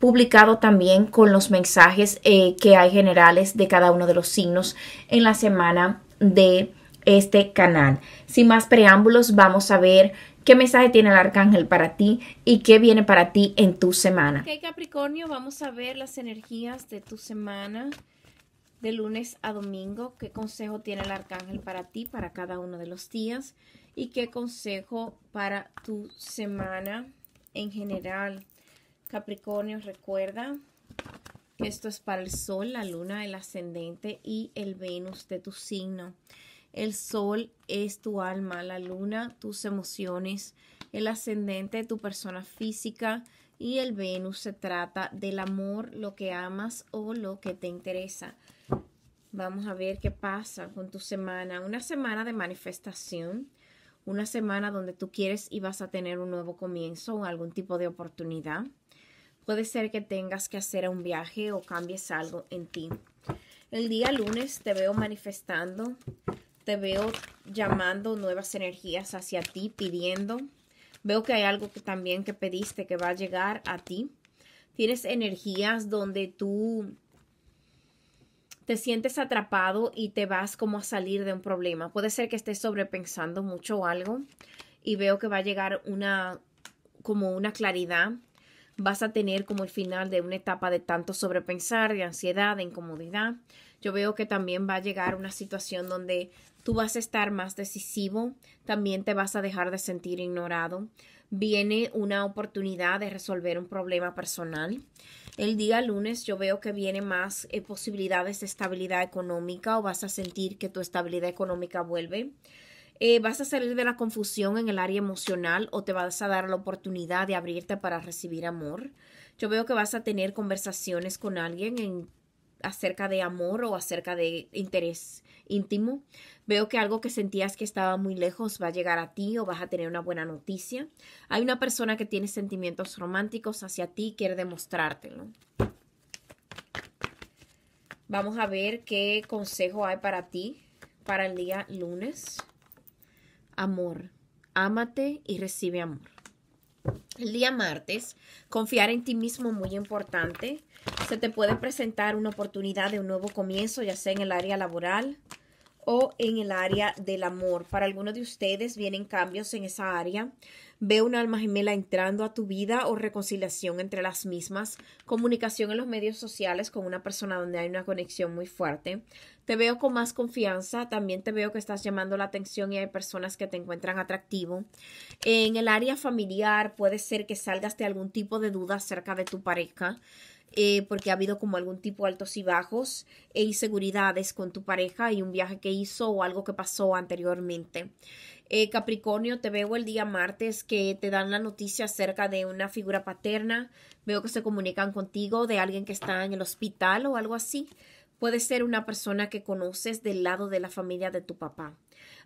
publicado también con los mensajes eh, que hay generales de cada uno de los signos en la semana de este canal. Sin más preámbulos, vamos a ver qué mensaje tiene el arcángel para ti y qué viene para ti en tu semana. Ok, Capricornio, vamos a ver las energías de tu semana de lunes a domingo. ¿Qué consejo tiene el arcángel para ti, para cada uno de los días? ¿Y qué consejo para tu semana en general? Capricornio, recuerda que esto es para el Sol, la Luna, el ascendente y el Venus de tu signo. El Sol es tu alma, la Luna tus emociones, el ascendente tu persona física y el Venus se trata del amor, lo que amas o lo que te interesa. Vamos a ver qué pasa con tu semana. Una semana de manifestación, una semana donde tú quieres y vas a tener un nuevo comienzo o algún tipo de oportunidad. Puede ser que tengas que hacer un viaje o cambies algo en ti. El día lunes te veo manifestando, te veo llamando nuevas energías hacia ti, pidiendo. Veo que hay algo que también que pediste que va a llegar a ti. Tienes energías donde tú te sientes atrapado y te vas como a salir de un problema. Puede ser que estés sobrepensando mucho algo y veo que va a llegar una como una claridad vas a tener como el final de una etapa de tanto sobrepensar, de ansiedad, de incomodidad. Yo veo que también va a llegar una situación donde tú vas a estar más decisivo, también te vas a dejar de sentir ignorado. Viene una oportunidad de resolver un problema personal. El día lunes yo veo que viene más eh, posibilidades de estabilidad económica o vas a sentir que tu estabilidad económica vuelve. Eh, vas a salir de la confusión en el área emocional o te vas a dar la oportunidad de abrirte para recibir amor. Yo veo que vas a tener conversaciones con alguien en, acerca de amor o acerca de interés íntimo. Veo que algo que sentías que estaba muy lejos va a llegar a ti o vas a tener una buena noticia. Hay una persona que tiene sentimientos románticos hacia ti y quiere demostrártelo. Vamos a ver qué consejo hay para ti para el día lunes amor. Ámate y recibe amor. El día martes, confiar en ti mismo muy importante. Se te puede presentar una oportunidad de un nuevo comienzo, ya sea en el área laboral, o en el área del amor. Para algunos de ustedes vienen cambios en esa área. Veo un alma gemela entrando a tu vida o reconciliación entre las mismas. Comunicación en los medios sociales con una persona donde hay una conexión muy fuerte. Te veo con más confianza. También te veo que estás llamando la atención y hay personas que te encuentran atractivo. En el área familiar puede ser que salgas de algún tipo de duda acerca de tu pareja. Eh, porque ha habido como algún tipo de altos y bajos e inseguridades con tu pareja y un viaje que hizo o algo que pasó anteriormente. Eh, Capricornio, te veo el día martes que te dan la noticia acerca de una figura paterna. Veo que se comunican contigo de alguien que está en el hospital o algo así. Puede ser una persona que conoces del lado de la familia de tu papá.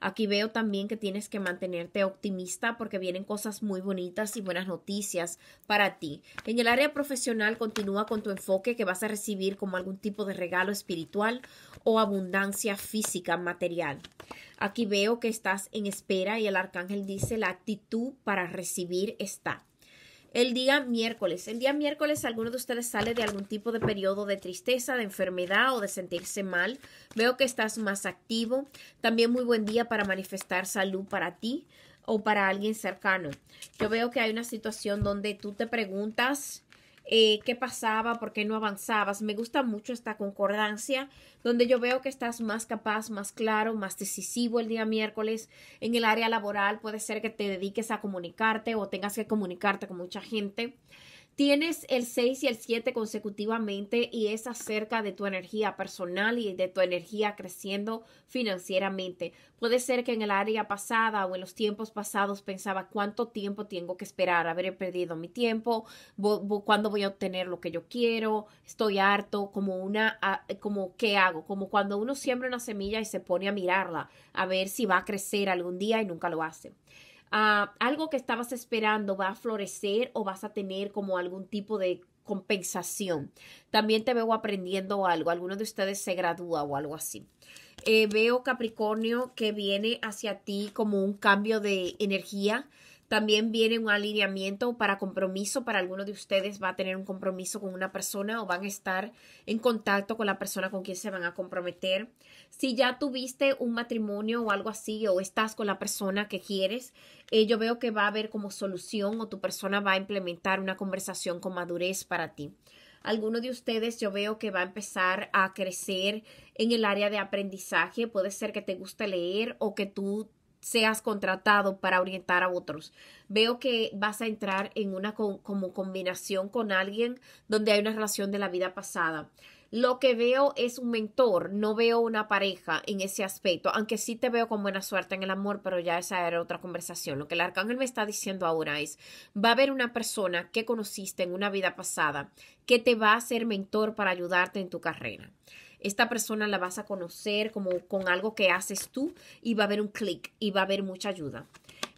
Aquí veo también que tienes que mantenerte optimista porque vienen cosas muy bonitas y buenas noticias para ti. En el área profesional continúa con tu enfoque que vas a recibir como algún tipo de regalo espiritual o abundancia física material. Aquí veo que estás en espera y el arcángel dice la actitud para recibir está el día miércoles. El día miércoles alguno de ustedes sale de algún tipo de periodo de tristeza, de enfermedad o de sentirse mal. Veo que estás más activo. También muy buen día para manifestar salud para ti o para alguien cercano. Yo veo que hay una situación donde tú te preguntas eh, qué pasaba, por qué no avanzabas. Me gusta mucho esta concordancia, donde yo veo que estás más capaz, más claro, más decisivo el día miércoles en el área laboral. Puede ser que te dediques a comunicarte o tengas que comunicarte con mucha gente. Tienes el 6 y el 7 consecutivamente y es acerca de tu energía personal y de tu energía creciendo financieramente. Puede ser que en el área pasada o en los tiempos pasados pensaba cuánto tiempo tengo que esperar, haber perdido mi tiempo, cuándo voy a obtener lo que yo quiero, estoy harto, como una, como qué hago, como cuando uno siembra una semilla y se pone a mirarla, a ver si va a crecer algún día y nunca lo hace. Ah, algo que estabas esperando va a florecer o vas a tener como algún tipo de compensación. También te veo aprendiendo algo. Alguno de ustedes se gradúa o algo así. Eh, veo Capricornio que viene hacia ti como un cambio de energía. También viene un alineamiento para compromiso, para alguno de ustedes va a tener un compromiso con una persona o van a estar en contacto con la persona con quien se van a comprometer. Si ya tuviste un matrimonio o algo así o estás con la persona que quieres, eh, yo veo que va a haber como solución o tu persona va a implementar una conversación con madurez para ti. Alguno de ustedes yo veo que va a empezar a crecer en el área de aprendizaje. Puede ser que te guste leer o que tú seas contratado para orientar a otros. Veo que vas a entrar en una como combinación con alguien donde hay una relación de la vida pasada. Lo que veo es un mentor, no veo una pareja en ese aspecto, aunque sí te veo con buena suerte en el amor, pero ya esa era otra conversación. Lo que el arcángel me está diciendo ahora es, va a haber una persona que conociste en una vida pasada que te va a ser mentor para ayudarte en tu carrera esta persona la vas a conocer como con algo que haces tú y va a haber un clic y va a haber mucha ayuda.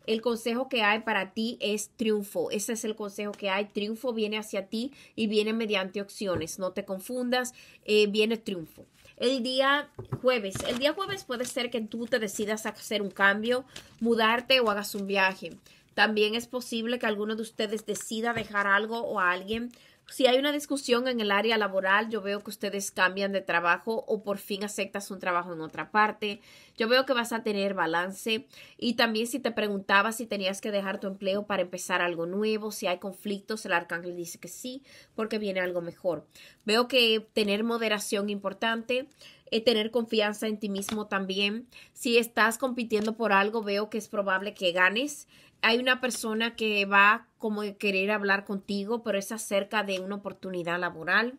El consejo que hay para ti es triunfo. Ese es el consejo que hay. Triunfo viene hacia ti y viene mediante opciones. No te confundas, eh, viene triunfo. El día jueves. El día jueves puede ser que tú te decidas hacer un cambio, mudarte o hagas un viaje. También es posible que alguno de ustedes decida dejar algo o a alguien si hay una discusión en el área laboral, yo veo que ustedes cambian de trabajo o por fin aceptas un trabajo en otra parte. Yo veo que vas a tener balance. Y también si te preguntabas si tenías que dejar tu empleo para empezar algo nuevo, si hay conflictos, el arcángel dice que sí, porque viene algo mejor. Veo que tener moderación importante. Eh, tener confianza en ti mismo también. Si estás compitiendo por algo, veo que es probable que ganes. Hay una persona que va como querer hablar contigo, pero es acerca de una oportunidad laboral.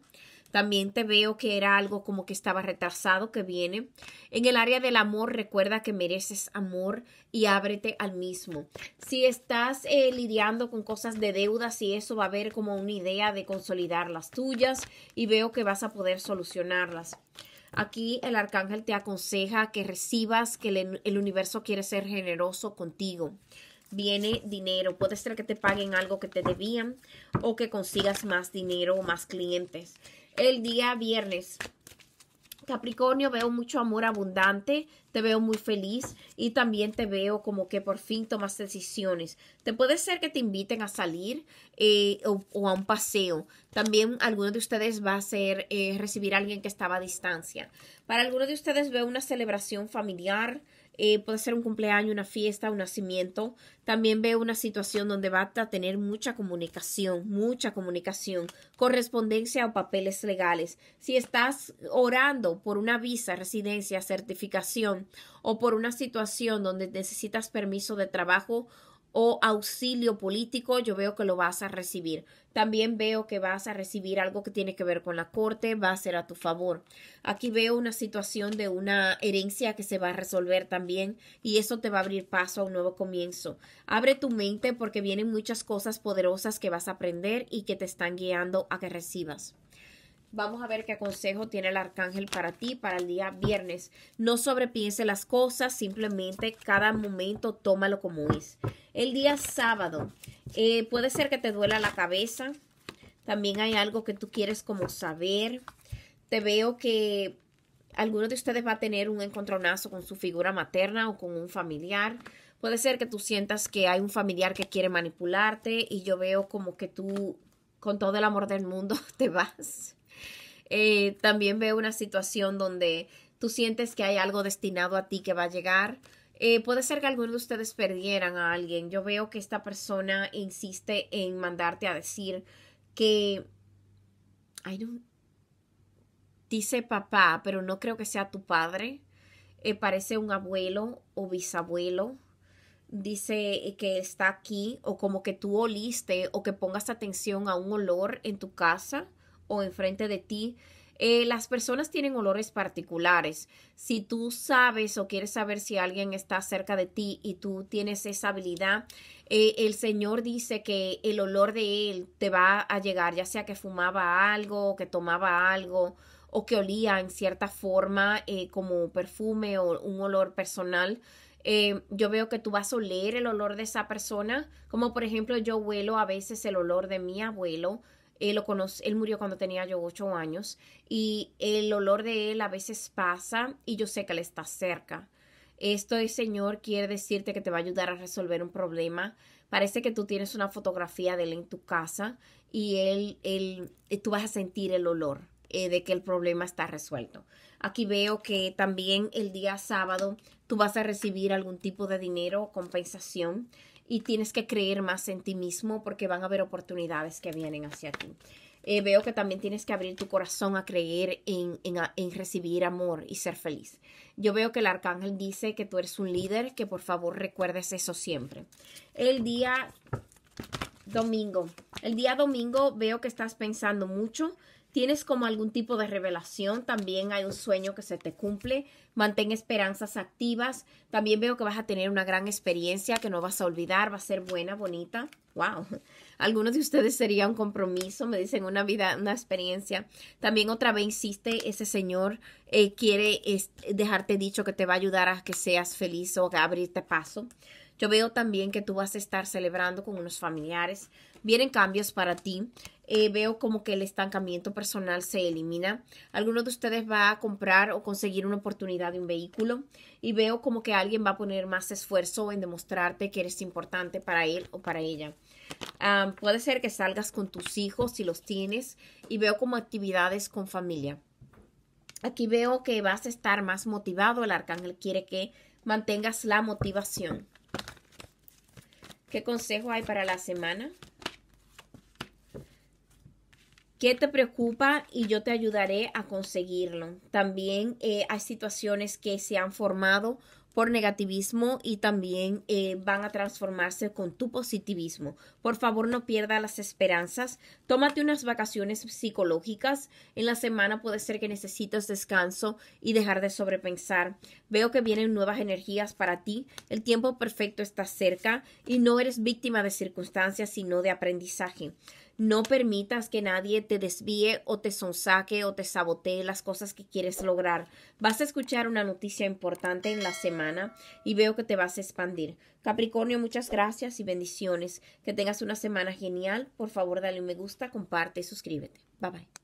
También te veo que era algo como que estaba retrasado que viene. En el área del amor, recuerda que mereces amor y ábrete al mismo. Si estás eh, lidiando con cosas de deudas y eso va a haber como una idea de consolidar las tuyas y veo que vas a poder solucionarlas. Aquí el arcángel te aconseja que recibas que el, universo quiere ser generoso contigo viene dinero. Puede ser que te paguen algo que te debían o que consigas más dinero o más clientes. El día viernes Capricornio, veo mucho amor abundante, te veo muy feliz y también te veo como que por fin tomas decisiones. Te puede ser que te inviten a salir eh, o, a un paseo. También alguno de ustedes va a ser eh, recibir a alguien que estaba a distancia. Para alguno de ustedes veo una celebración familiar, eh, puede ser un cumpleaños, una fiesta, un nacimiento. También veo una situación donde va a tener mucha comunicación, mucha comunicación, correspondencia o papeles legales. Si estás orando por una visa, residencia, certificación o por una situación donde necesitas permiso de trabajo o auxilio político, yo veo que lo vas a recibir. También veo que vas a recibir algo que tiene que ver con la corte, va a ser a tu favor. Aquí veo una situación de una herencia que se va a resolver también y eso te va a abrir paso a un nuevo comienzo. Abre tu mente porque vienen muchas cosas poderosas que vas a aprender y que te están guiando a que recibas. Vamos a ver qué consejo tiene el arcángel para ti para el día viernes. No sobrepiense las cosas, simplemente cada momento tómalo como es. El día sábado, eh, puede ser que te duela la cabeza, también hay algo que tú quieres como saber. Te veo que alguno de ustedes va a tener un encontronazo con su figura materna o con un familiar. Puede ser que tú sientas que hay un familiar que quiere manipularte y yo veo como que tú con todo el amor del mundo te vas. Eh, también veo una situación donde tú sientes que hay algo destinado a ti que va a llegar. Eh, puede ser que algunos de ustedes perdieran a alguien. Yo veo que esta persona insiste en mandarte a decir que... dice papá, pero no creo que sea tu padre. Eh, parece un abuelo o bisabuelo. Dice que está aquí o como que tú oliste o que pongas atención a un olor en tu casa o enfrente de ti. Eh, las personas tienen olores particulares. Si tú sabes o quieres saber si alguien está cerca de ti y tú tienes esa habilidad, eh, el Señor dice que el olor de Él te va a llegar, ya sea que fumaba algo, que tomaba algo o que olía en cierta forma eh, como perfume o un olor personal. yo veo que tú vas a oler el olor de esa persona, como por ejemplo yo huelo a veces el olor de mi abuelo, lo él murió cuando tenía yo ocho años y el olor de él a veces pasa y yo sé que él está cerca. Esto, Señor, quiere decirte que te va a ayudar a resolver un problema. Parece que tú tienes una fotografía de él en tu casa y él, eh, tú vas a sentir el olor eh, de que el problema está resuelto. Aquí veo que también el día sábado tú vas a recibir algún tipo de dinero o compensación y tienes que creer más en ti mismo porque van a haber oportunidades que vienen hacia ti. Eh, veo que también tienes que abrir tu corazón a creer en, en, recibir amor y ser feliz. Yo veo que el arcángel dice que tú eres un líder, que por favor recuerdes eso siempre. El día domingo, el día domingo veo que estás pensando mucho, tienes como algún tipo de revelación, también hay un sueño que se te cumple, mantén esperanzas activas, también veo que vas a tener una gran experiencia que no vas a olvidar, va a ser buena, bonita, wow. Algunos de ustedes sería un compromiso, me dicen una vida, una experiencia. También otra vez insiste, ese señor eh, quiere dejarte dicho que te va a ayudar a que seas feliz o a abrirte paso. Yo veo también que tú vas a estar celebrando con unos familiares. Vienen cambios para ti. Eh, veo como que el estancamiento personal se elimina. Alguno de ustedes va a comprar o conseguir una oportunidad de un vehículo y veo como que alguien va a poner más esfuerzo en demostrarte que eres importante para él o para ella. puede ser que salgas con tus hijos si los tienes y veo como actividades con familia. Aquí veo que vas a estar más motivado. El arcángel quiere que mantengas la motivación. ¿Qué consejo hay para la semana? ¿Qué te preocupa? Y yo te ayudaré a conseguirlo. También eh, hay situaciones que se han formado por negativismo y también eh, van a transformarse con tu positivismo. Por favor, no pierdas las esperanzas. Tómate unas vacaciones psicológicas. En la semana puede ser que necesites descanso y dejar de sobrepensar. Veo que vienen nuevas energías para ti. El tiempo perfecto está cerca y no eres víctima de circunstancias, sino de aprendizaje. No permitas que nadie te desvíe o te sonsaque o te sabotee las cosas que quieres lograr. Vas a escuchar una noticia importante en la semana y veo que te vas a expandir. Capricornio, muchas gracias y bendiciones. Que tengas una semana genial. Por favor, dale un me gusta, comparte y suscríbete. Bye bye.